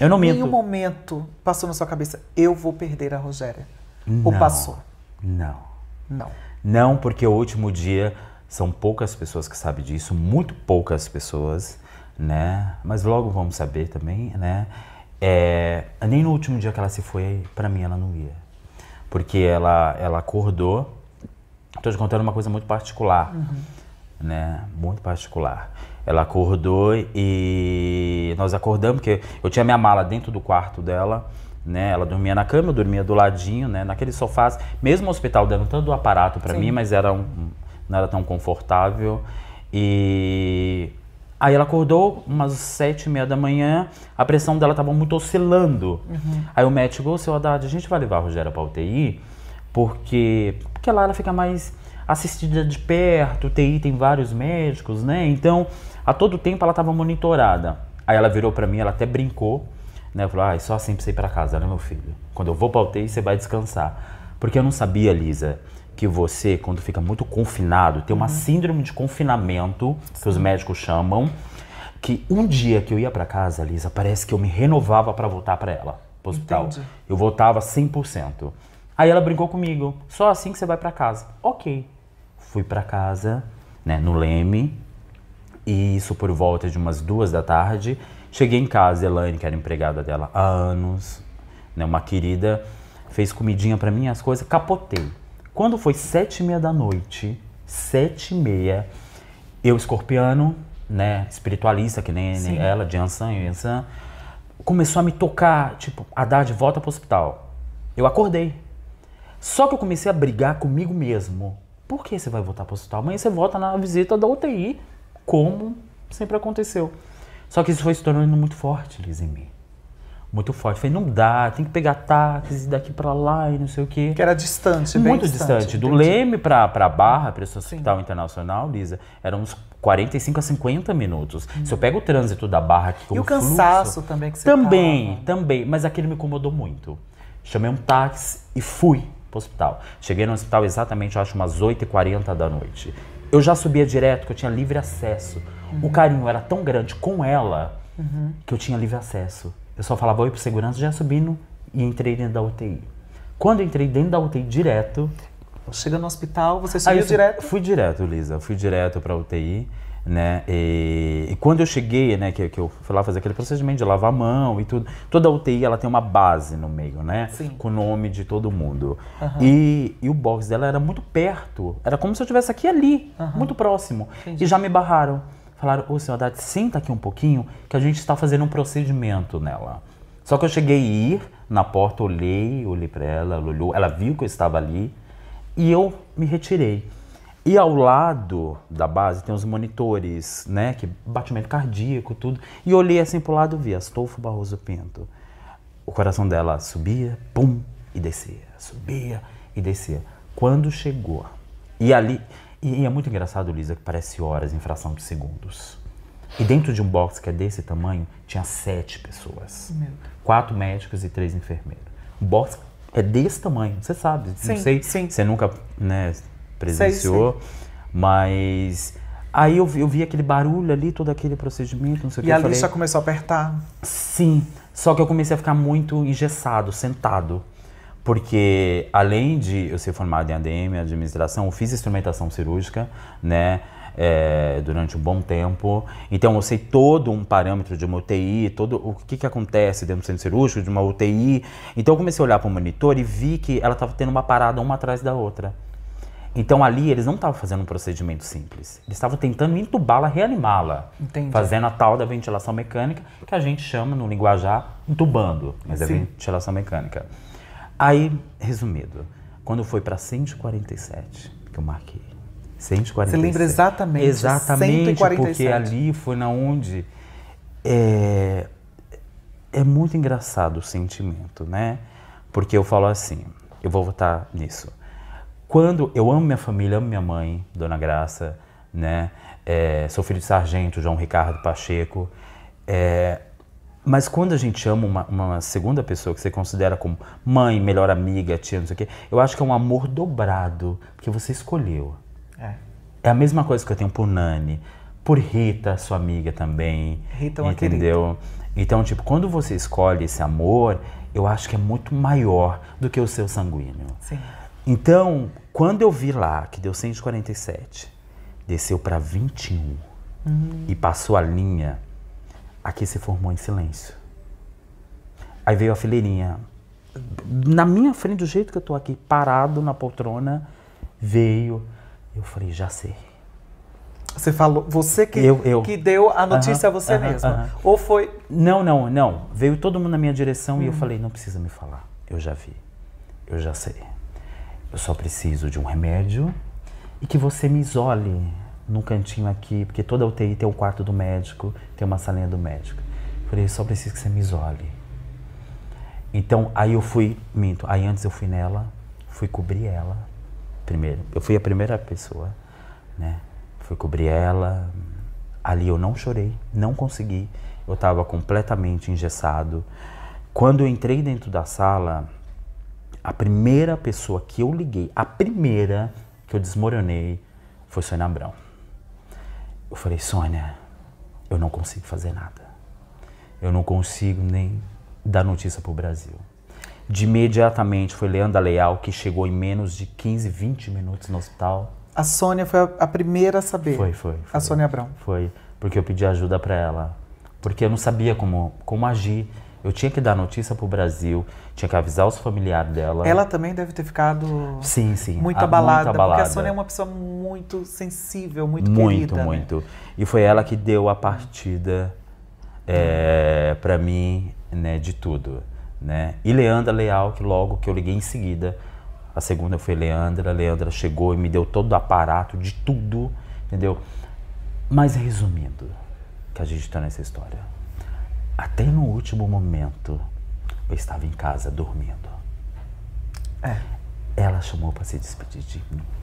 Eu não minto. Em nenhum momento passou na sua cabeça, eu vou perder a Rogéria. Não, Ou passou? Não. Não. Não, porque o último dia são poucas pessoas que sabem disso, muito poucas pessoas, né? Mas logo vamos saber também, né? É, nem no último dia que ela se foi, para mim ela não ia. Porque ela, ela acordou. Tô te contando uma coisa muito particular, uhum. né? Muito particular. Ela acordou e nós acordamos, porque eu tinha minha mala dentro do quarto dela, né? Ela dormia na cama, eu dormia do ladinho, né? Naquele sofá, mesmo o hospital dando tanto do aparato para mim, mas era um, não era tão confortável. E Aí ela acordou umas sete e meia da manhã, a pressão dela estava muito oscilando. Uhum. Aí o médico, falou, seu Haddad, a gente vai levar a Rogéria pra UTI, porque, porque lá ela fica mais assistida de perto, TI tem vários médicos, né? Então, a todo tempo ela estava monitorada. Aí ela virou para mim, ela até brincou, né? Falou, ah, é só assim pra você ir pra casa, né, meu filho? Quando eu vou pra UTI, você vai descansar. Porque eu não sabia, Lisa, que você, quando fica muito confinado, tem uma uhum. síndrome de confinamento, que os médicos chamam, que um dia que eu ia para casa, Lisa, parece que eu me renovava para voltar para ela, pro hospital. Entendi. Eu voltava 100%. Aí ela brincou comigo, só assim que você vai para casa. OK fui para casa, né, no Leme, e isso por volta de umas duas da tarde. Cheguei em casa, Elaine, que era empregada dela há anos, né, uma querida, fez comidinha para mim, as coisas, capotei. Quando foi sete e meia da noite, sete e meia, eu, escorpiano, né, espiritualista, que nem, ela, de Ansan, Ansan, começou a me tocar, tipo, a dar de volta pro hospital. Eu acordei. Só que eu comecei a brigar comigo mesmo. Por que você vai voltar para o hospital? Amanhã você volta na visita da UTI, como sempre aconteceu. Só que isso foi se tornando muito forte, Liz, em mim. Muito forte. Falei, não dá, tem que pegar táxi daqui para lá e não sei o quê. Que era distante, bem Muito distante. distante. Do Leme para Barra, para esse hospital Sim. internacional, Lisa, eram uns 45 a 50 minutos. Hum. Se eu pego o trânsito da Barra que E o cansaço fluxo, também que você Também, tava. também. Mas aquilo me incomodou muito. Chamei um táxi e fui pro hospital. Cheguei no hospital exatamente, acho, umas 8h40 da noite. Eu já subia direto, que eu tinha livre acesso. Uhum. O carinho era tão grande com ela uhum. que eu tinha livre acesso. Eu só falava oi pro segurança, já subindo e entrei dentro da UTI. Quando eu entrei dentro da UTI direto. Chega no hospital, você subiu direto? Fui direto, Lisa. Fui direto pra UTI né? E, e, quando eu cheguei, né, que, que, eu fui lá fazer aquele procedimento de lavar a mão e tudo, toda a UTI ela tem uma base no meio, né? Sim. Com o nome de todo mundo. Uhum. E, e, o box dela era muito perto, era como se eu estivesse aqui ali, uhum. muito próximo. Entendi. E já me barraram. Falaram, ô, senhor Haddad, senta aqui um pouquinho que a gente está fazendo um procedimento nela. Só que eu cheguei a ir na porta, olhei, olhei para ela, ela olhou, ela viu que eu estava ali e eu me retirei. E ao lado da base tem os monitores, né? Que batimento cardíaco, tudo. E olhei assim pro lado e vi Astolfo Barroso Pinto. O coração dela subia, pum, e descia. Subia e descia. Quando chegou. E ali. E, e é muito engraçado, Lisa, que parece horas em fração de segundos. E dentro de um box que é desse tamanho, tinha sete pessoas. Quatro médicos e três enfermeiros. O box é desse tamanho, você sabe. Sim, não sei, sim. você nunca né, presenciou. Sei, sei. Mas aí eu vi, eu vi aquele barulho ali, todo aquele procedimento, não sei o que. E a luz lixa começou a apertar. Sim, só que eu comecei a ficar muito engessado, sentado. Porque além de eu ser formado em ADM, administração, eu fiz instrumentação cirúrgica, né? É, durante um bom tempo. Então eu sei todo um parâmetro de uma UTI, todo o que, que acontece dentro do centro cirúrgico, de uma UTI. Então eu comecei a olhar para o monitor e vi que ela estava tendo uma parada uma atrás da outra. Então ali eles não estavam fazendo um procedimento simples. Eles estavam tentando entubá-la, reanimá-la. Fazendo a tal da ventilação mecânica, que a gente chama no linguajar entubando, mas é Sim. é ventilação mecânica. Aí, resumido, quando foi para 147, que eu marquei. 147. Você lembra exatamente? Exatamente, 147. porque ali foi na onde é, é muito engraçado o sentimento, né? Porque eu falo assim, eu vou votar nisso quando eu amo minha família, amo minha mãe, Dona Graça, né? É, sou filho de sargento, João Ricardo Pacheco. É, mas quando a gente ama uma, uma, segunda pessoa que você considera como mãe, melhor amiga, tia, não sei o quê, eu acho que é um amor dobrado, porque você escolheu. É. É a mesma coisa que eu tenho por Nani, por Rita, sua amiga também. Rita é uma Entendeu? Querida. Então, tipo, quando você escolhe esse amor, eu acho que é muito maior do que o seu sanguíneo. Sim. Então, quando eu vi lá que deu 147, desceu para 21 uhum. e passou a linha, aqui se formou em silêncio. Aí veio a fileirinha. Na minha frente, do jeito que eu tô aqui, parado na poltrona, veio. Eu falei, já sei. Você falou, você que, eu, eu. que deu a notícia uhum, a você uhum, mesma. Ou foi. Não, não, não. Veio todo mundo na minha direção e eu hum. falei, não precisa me falar. Eu já vi. Eu já sei eu só preciso de um remédio e que você me isole num cantinho aqui, porque toda UTI tem o quarto do médico, tem uma salinha do médico. Eu falei, eu só preciso que você me isole. Então, aí eu fui, minto, aí antes eu fui nela, fui cobrir ela primeiro. Eu fui a primeira pessoa, né? Fui cobrir ela. Ali eu não chorei, não consegui. Eu estava completamente engessado. Quando eu entrei dentro da sala, a primeira pessoa que eu liguei, a primeira que eu desmoronei foi Sônia Abrão. Eu falei, Sônia, eu não consigo fazer nada. Eu não consigo nem dar notícia para o Brasil. De imediatamente foi Leandra Leal, que chegou em menos de 15, 20 minutos no hospital. A Sônia foi a, primeira a saber? Foi, foi. foi a Sônia Abrão? Foi, porque eu pedi ajuda para ela. Porque eu não sabia como, como agir. Eu tinha que dar notícia pro Brasil, tinha que avisar os familiares dela. Ela também deve ter ficado sim, sim, muito, a, ah, abalada, muito abalada, porque a Sônia é uma pessoa muito sensível, muito, muito querida. Né? Muito, muito. Né? E foi ela que deu a partida é, para mim, né, de tudo, né? E Leandra Leal, que logo que eu liguei em seguida, a segunda foi Leandra, a Leandra chegou e me deu todo o aparato de tudo, entendeu? Mas resumindo, que a gente tá nessa história. Até no último momento, eu estava em casa dormindo. É. Ela chamou para se despedir de mim.